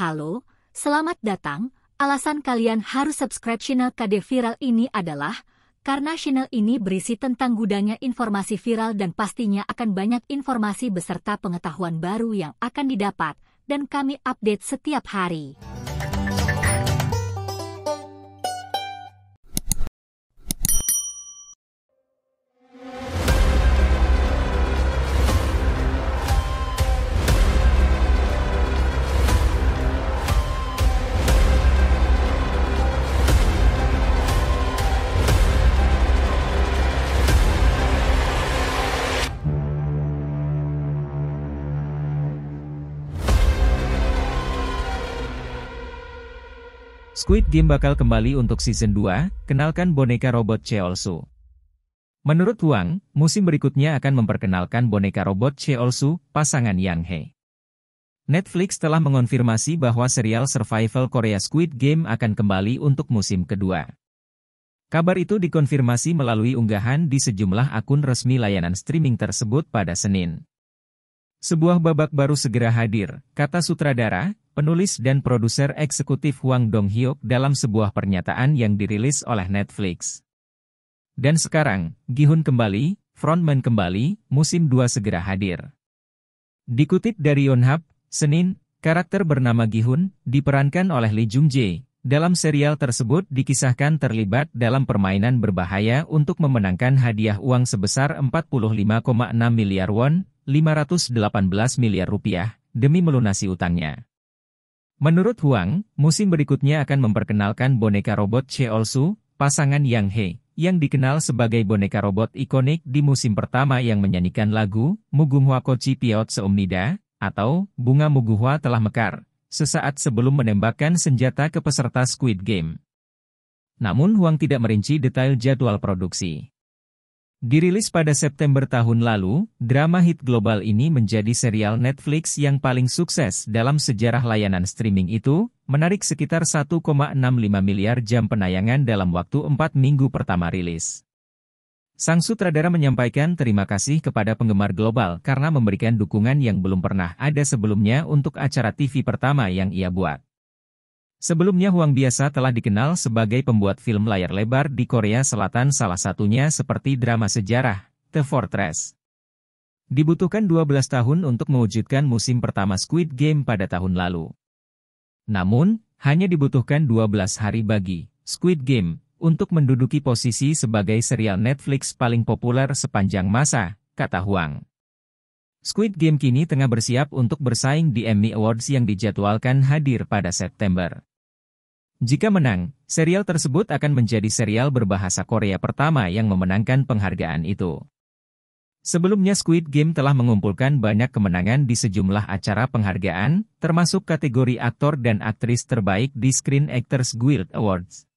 Halo, selamat datang. Alasan kalian harus subscribe channel KD Viral ini adalah karena channel ini berisi tentang gudangnya informasi viral dan pastinya akan banyak informasi beserta pengetahuan baru yang akan didapat dan kami update setiap hari. Squid Game bakal kembali untuk season 2, kenalkan boneka robot Cheolsu. Menurut Huang, musim berikutnya akan memperkenalkan boneka robot Cheolsu, pasangan Yang He. Netflix telah mengonfirmasi bahwa serial survival Korea Squid Game akan kembali untuk musim kedua. Kabar itu dikonfirmasi melalui unggahan di sejumlah akun resmi layanan streaming tersebut pada Senin. Sebuah babak baru segera hadir, kata sutradara, penulis dan produser eksekutif Wang Dong-hyuk dalam sebuah pernyataan yang dirilis oleh Netflix. Dan sekarang, Gihun kembali, Frontman kembali, musim 2 segera hadir. Dikutip dari Yonhap, Senin, karakter bernama Gihun, diperankan oleh Lee Jung Jae. Dalam serial tersebut dikisahkan terlibat dalam permainan berbahaya untuk memenangkan hadiah uang sebesar 45,6 miliar won, 518 miliar rupiah, demi melunasi utangnya. Menurut Huang, musim berikutnya akan memperkenalkan boneka robot Che pasangan Yang He, yang dikenal sebagai boneka robot ikonik di musim pertama yang menyanyikan lagu Mugunghwa Kochi Piot Seumnida, atau Bunga Mugunghwa Telah Mekar, sesaat sebelum menembakkan senjata ke peserta Squid Game. Namun Huang tidak merinci detail jadwal produksi. Dirilis pada September tahun lalu, drama hit global ini menjadi serial Netflix yang paling sukses dalam sejarah layanan streaming itu, menarik sekitar 1,65 miliar jam penayangan dalam waktu 4 minggu pertama rilis. Sang sutradara menyampaikan terima kasih kepada penggemar global karena memberikan dukungan yang belum pernah ada sebelumnya untuk acara TV pertama yang ia buat. Sebelumnya Huang biasa telah dikenal sebagai pembuat film layar lebar di Korea Selatan salah satunya seperti drama sejarah, The Fortress. Dibutuhkan 12 tahun untuk mewujudkan musim pertama Squid Game pada tahun lalu. Namun, hanya dibutuhkan 12 hari bagi Squid Game untuk menduduki posisi sebagai serial Netflix paling populer sepanjang masa, kata Huang. Squid Game kini tengah bersiap untuk bersaing di Emmy Awards yang dijadwalkan hadir pada September. Jika menang, serial tersebut akan menjadi serial berbahasa Korea pertama yang memenangkan penghargaan itu. Sebelumnya Squid Game telah mengumpulkan banyak kemenangan di sejumlah acara penghargaan, termasuk kategori aktor dan aktris terbaik di Screen Actors Guild Awards.